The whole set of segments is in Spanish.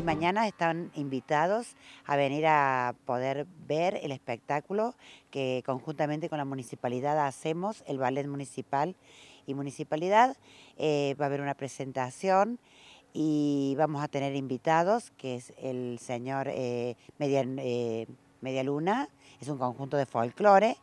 Y mañana están invitados a venir a poder ver el espectáculo que conjuntamente con la municipalidad hacemos, el ballet municipal y municipalidad. Eh, va a haber una presentación y vamos a tener invitados, que es el señor eh, eh, Media, luna Medialuna, es un conjunto de folclore.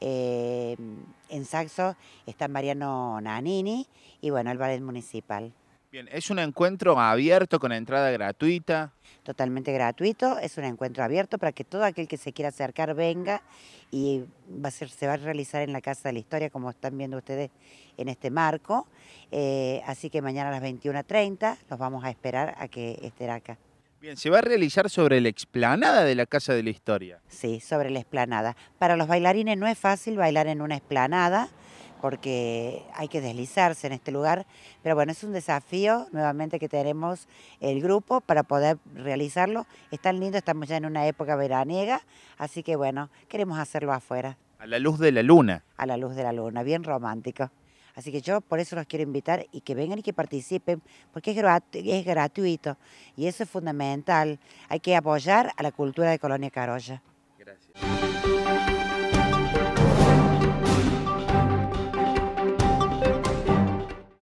en saxo está Mariano Nanini y bueno, el ballet municipal. Bien, ¿es un encuentro abierto con entrada gratuita? Totalmente gratuito, es un encuentro abierto para que todo aquel que se quiera acercar venga y va a ser, se va a realizar en la Casa de la Historia, como están viendo ustedes en este marco. Eh, así que mañana a las 21.30 los vamos a esperar a que esté acá. Bien, se va a realizar sobre la explanada de la Casa de la Historia. Sí, sobre la explanada. Para los bailarines no es fácil bailar en una explanada porque hay que deslizarse en este lugar. Pero bueno, es un desafío nuevamente que tenemos el grupo para poder realizarlo. Es tan lindo, estamos ya en una época veraniega, así que bueno, queremos hacerlo afuera. A la luz de la luna. A la luz de la luna, bien romántico. Así que yo por eso los quiero invitar y que vengan y que participen, porque es, gratuito y eso es fundamental. Hay que apoyar a la cultura de Colonia Carolla. Gracias.